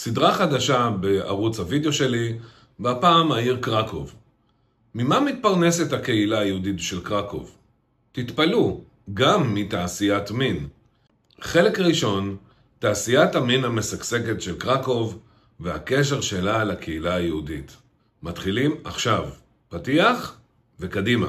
סדרה חדשה בערוץ הווידאו שלי, והפעם העיר קרקוב. ממה מתפרנסת הקהילה היהודית של קרקוב? תתפלאו, גם מתעשיית מין. חלק ראשון, תעשיית המין המשגשגת של קרקוב והקשר שלה לקהילה היהודית. מתחילים עכשיו. פתיח וקדימה.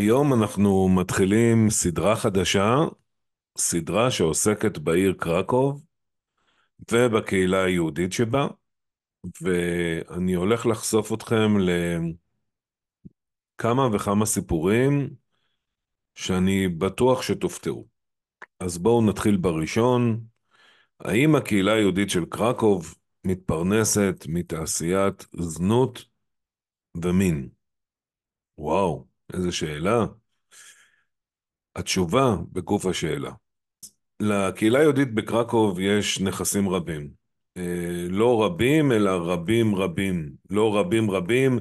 היום אנחנו מתחילים סדרה חדשה, סדרה שעוסקת בעיר קרקוב ובקהילה היהודית שבה, ואני הולך לחשוף אתכם לכמה וכמה סיפורים שאני בטוח שתופתעו. אז בואו נתחיל בראשון. האם הקהילה היהודית של קרקוב מתפרנסת מתעשיית זנות ומין? וואו. איזה שאלה? התשובה בגוף השאלה. לקהילה היהודית בקרקוב יש נכסים רבים. אה, לא רבים, אלא רבים רבים. לא רבים רבים,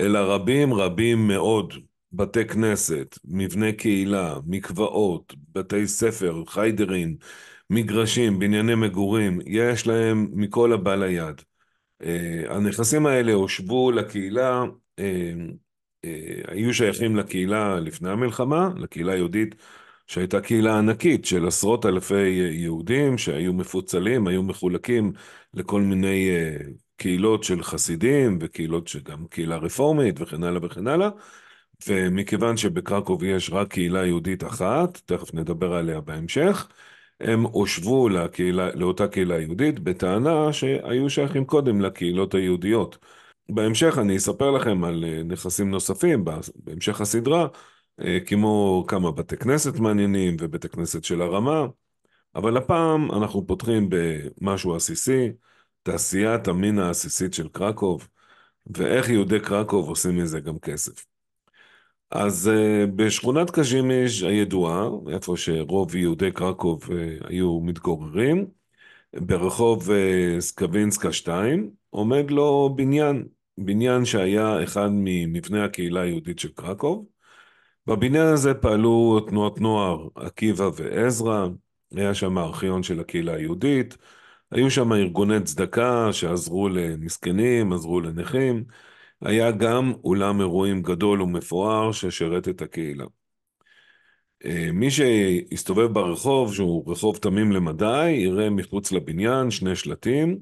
אלא רבים רבים מאוד. בתי כנסת, מבני קהילה, מקוואות, בתי ספר, חיידרים, מגרשים, בנייני מגורים, יש להם מכל הבא ליד. אה, הנכסים האלה הושבו לקהילה אה, אה, היו שייכים לקהילה לפני המלחמה, לקהילה היהודית שהייתה קהילה ענקית של עשרות אלפי אה, יהודים שהיו מפוצלים, היו מחולקים לכל מיני אה, קהילות של חסידים וקהילות שגם קהילה רפורמית וכן הלאה וכן הלאה. ומכיוון שבקרקוב יש רק קהילה יהודית אחת, תכף נדבר עליה בהמשך, הם הושבו לקהילה, לאותה קהילה יהודית בטענה שהיו שייכים קודם לקהילות היהודיות. בהמשך אני אספר לכם על אה, נכסים נוספים בהמשך הסדרה, אה, כמו כמה בתי כנסת מעניינים ובתי כנסת של הרמה, אבל הפעם אנחנו פותחים במשהו עסיסי, תעשיית המין העסיסית של קרקוב, ואיך יהודי קרקוב עושים מזה גם כסף. אז אה, בשכונת קז'ימיש הידועה, איפה שרוב יהודי קרקוב היו מתגוררים, ברחוב סקווינסקה 2, עומד לו בניין בניין שהיה אחד ממבני הקהילה היהודית של קרקוב. בבניין הזה פעלו תנועות נוער עקיבא ועזרא, היה שם ארכיון של הקהילה היהודית, היו שם ארגוני צדקה שעזרו למסכנים, עזרו לנכים, היה גם אולם אירועים גדול ומפואר ששירת את הקהילה. אה, מי שהסתובב ברחוב, שהוא רחוב תמים למדי, יראה מחוץ לבניין שני שלטים,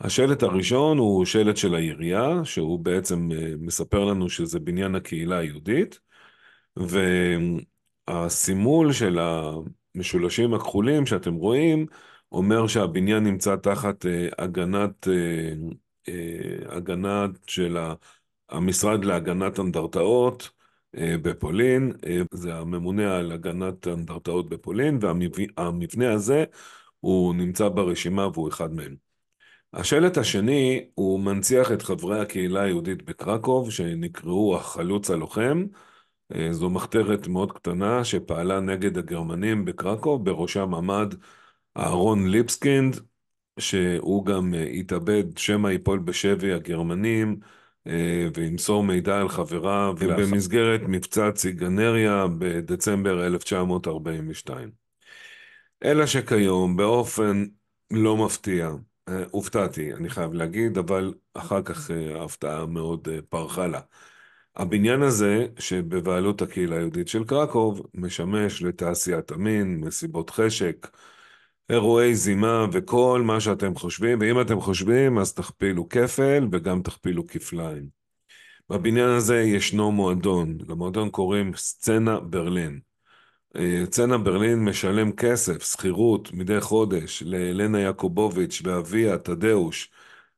השלט הראשון הוא שלט של העירייה, שהוא בעצם אה, מספר לנו שזה בניין הקהילה היהודית, והסימול של המשולשים הכחולים שאתם רואים, אומר שהבניין נמצא תחת אה, הגנת, אה, הגנת של המשרד להגנת אנדרטאות בפולין, זה הממונה על הגנת אנדרטאות בפולין, והמבנה הזה הוא נמצא ברשימה והוא אחד מהם. השלט השני, הוא מנציח את חברי הקהילה היהודית בקרקוב, שנקראו החלוץ הלוחם. אה, זו מחתרת מאוד קטנה שפעלה נגד הגרמנים בקרקוב, בראשם עמד אהרון ליבסקינד, שהוא גם אה, התאבד, שמא ייפול בשבי הגרמנים, אה, וימסור מידע על חבריו במסגרת מבצע ציגנריה בדצמבר 1942. אלא שכיום, באופן לא מפתיע, אה, הופתעתי, אני חייב להגיד, אבל אחר כך אה, ההפתעה מאוד אה, פרחה לה. הבניין הזה, שבבעלות הקהילה היהודית של קרקוב, משמש לתעשיית המין, מסיבות חשק, אירועי זימה וכל מה שאתם חושבים, ואם אתם חושבים, אז תכפילו כפל וגם תכפילו כפליים. בבניין הזה ישנו מועדון, למועדון קוראים סצנה ברלין. צנע ברלין משלם כסף, שכירות, מדי חודש להלנה יעקובוביץ' ואביה, תדאוש,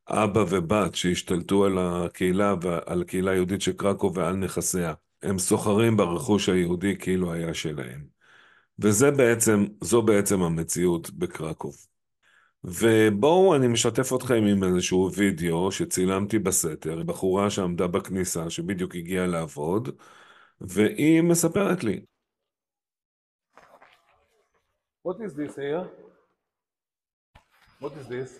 אבא ובת שהשתלטו על הקהילה ועל הקהילה היהודית של קרקו ועל נכסיה. הם סוחרים ברכוש היהודי כאילו היה שלהם. וזה בעצם, זו בעצם המציאות בקרקוב. ובואו, אני משתף אתכם עם איזשהו וידאו שצילמתי בסתר, בחורה שעמדה בכניסה, שבדיוק הגיעה לעבוד, והיא מספרת לי, What is this here? What is this?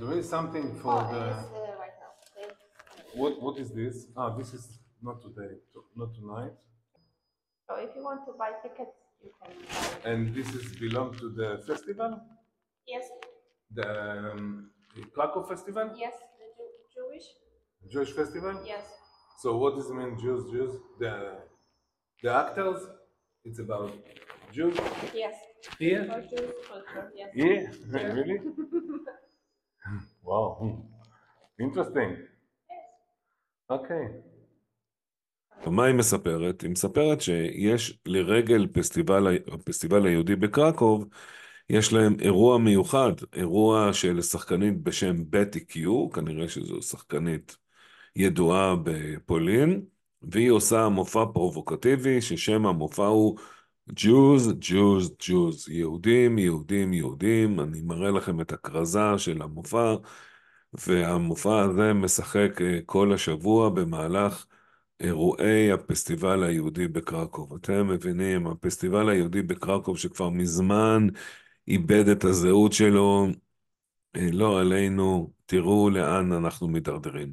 we something for oh, the. Is, uh, right What What is this? Ah, this is not today, to, not tonight. So if you want to buy tickets, you can. Buy. And this is belong to the festival. Yes. The um, Krakow festival. Yes. Jewish festival? Yes. So what does it mean Jews, Jews? The, the actors? It's about Jews? Yes. Here? Or Jews culture, yes. Yeah? yeah. really? wow. Interesting. Yes. Okay. מה היא מספרת? היא מספרת שיש לרגל פסטיבל, פסטיבל היהודי בקרקוב, יש להם אירוע מיוחד, אירוע של שחקנית בשם בטי קיו, כנראה שזו שחקנית ידועה בפולין, והיא עושה מופע פרובוקטיבי ששם המופע הוא Jews, Jews, Jews, יהודים, יהודים, יהודים, אני מראה לכם את הכרזה של המופע, והמופע הזה משחק אה, כל השבוע במהלך אירועי הפסטיבל היהודי בקרקוב. אתם מבינים, הפסטיבל היהודי בקרקוב שכבר מזמן איבד את הזהות שלו, אה, לא עלינו, תראו לאן אנחנו מידרדרים.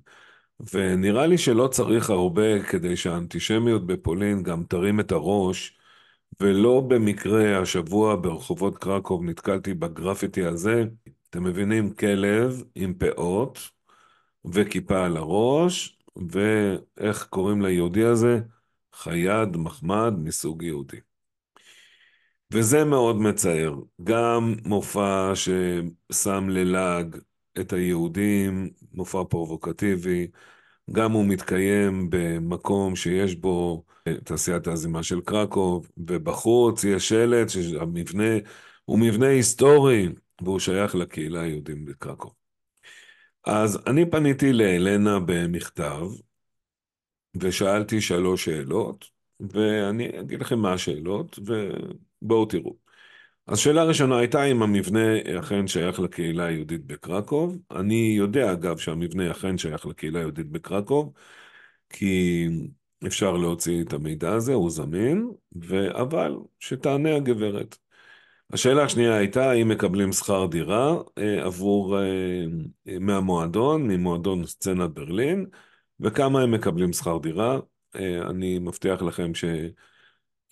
ונראה לי שלא צריך הרבה כדי שהאנטישמיות בפולין גם תרים את הראש, ולא במקרה השבוע ברחובות קרקוב נתקלתי בגרפיטי הזה, אתם מבינים, כלב עם פאות וכיפה על הראש, ואיך קוראים ליהודי הזה? חייד מחמד מסוג יהודי. וזה מאוד מצער. גם מופע ששם ללעג את היהודים, מופע פרובוקטיבי. גם הוא מתקיים במקום שיש בו אה, תעשיית ההזימה של קרקוב, ובחוץ יש שלט שהמבנה הוא מבנה היסטורי, והוא שייך לקהילה היהודית בקרקוב. אז אני פניתי להלנה במכתב, ושאלתי שלוש שאלות, ואני אגיד לכם מה השאלות, ובואו תראו. אז שאלה ראשונה הייתה אם המבנה אכן שייך לקהילה היהודית בקרקוב. אני יודע אגב שהמבנה אכן שייך לקהילה היהודית בקרקוב, כי אפשר להוציא את המידע הזה, הוא זמין, ו... אבל שתענה הגברת. השאלה השנייה הייתה האם מקבלים שכר דירה אה, עבור, אה, אה, מהמועדון, ממועדון סצנת ברלין, וכמה הם מקבלים שכר דירה. אה, אני מבטיח לכם ש...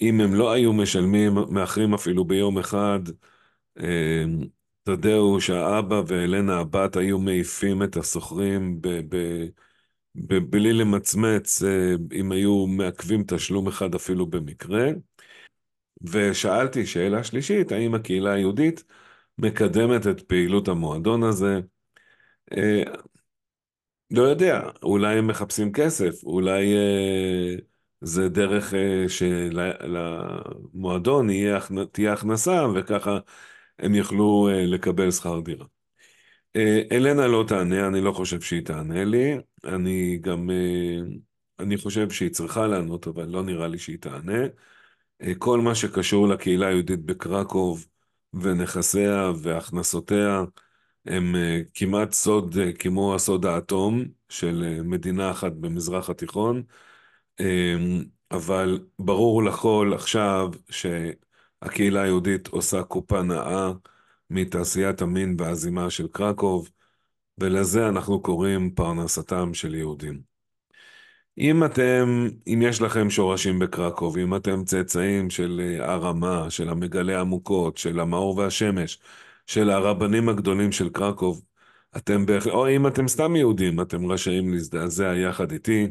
אם הם לא היו משלמים, מאחרים אפילו ביום אחד, אמ, תדעו שהאבא והלנה הבת היו מעיפים את הסוחרים ב- ב- ב- בלי למצמץ, אה, אם היו מעכבים תשלום אחד אפילו במקרה. ושאלתי שאלה שלישית, האם הקהילה היהודית מקדמת את פעילות המועדון הזה? אה, לא יודע, אולי הם מחפשים כסף, אולי... אה, זה דרך אה, שלמועדון אה, תהיה הכנסה, וככה הם יוכלו אה, לקבל שכר דירה. אלנה לא תענה, אני לא חושב שהיא תענה לי. אני גם, אני חושב שהיא צריכה לענות, אבל לא נראה לי שהיא תענה. כל מה שקשור לקהילה היהודית בקרקוב ונכסיה והכנסותיה הם כמעט סוד כמו הסוד האטום של מדינה אחת במזרח התיכון. אמ, אבל ברור לכל עכשיו שהקהילה היהודית עושה קופה נאה מתעשיית המין והזימה של קרקוב, ולזה אנחנו קוראים פרנסתם של יהודים. אם אתם, אם יש לכם שורשים בקרקוב, אם אתם צאצאים של אה, הרמה, של המגלה עמוקות, של המאור והשמש, של הרבנים הגדולים של קרקוב, אתם בהחלט, או אם אתם סתם יהודים, אתם רשאים להזדעזע יחד איתי.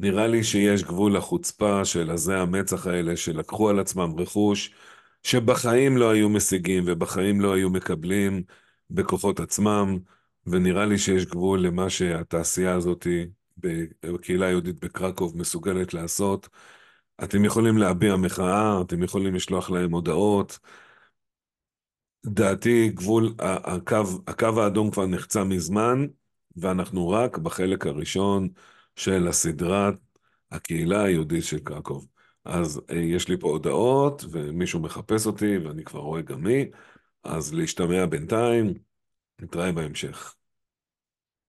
נראה לי שיש גבול לחוצפה של עזי המצח האלה שלקחו על עצמם רכוש שבחיים לא היו משיגים ובחיים לא היו מקבלים בכוחות עצמם, ונראה לי שיש גבול למה שהתעשייה הזאת בקהילה היהודית בקרקוב מסוגלת לעשות. אתם יכולים להביע מחאה, אתם יכולים לשלוח להם הודעות. דעתי, גבול, הקו, הקו האדום כבר נחצה מזמן, ואנחנו רק בחלק הראשון. של הסדרת הקהילה היהודית של קרקוב. אז אה, יש לי פה הודעות, ומישהו מחפש אותי, ואני כבר רואה גם מי, אז להשתמע בינתיים, נתראה בהמשך.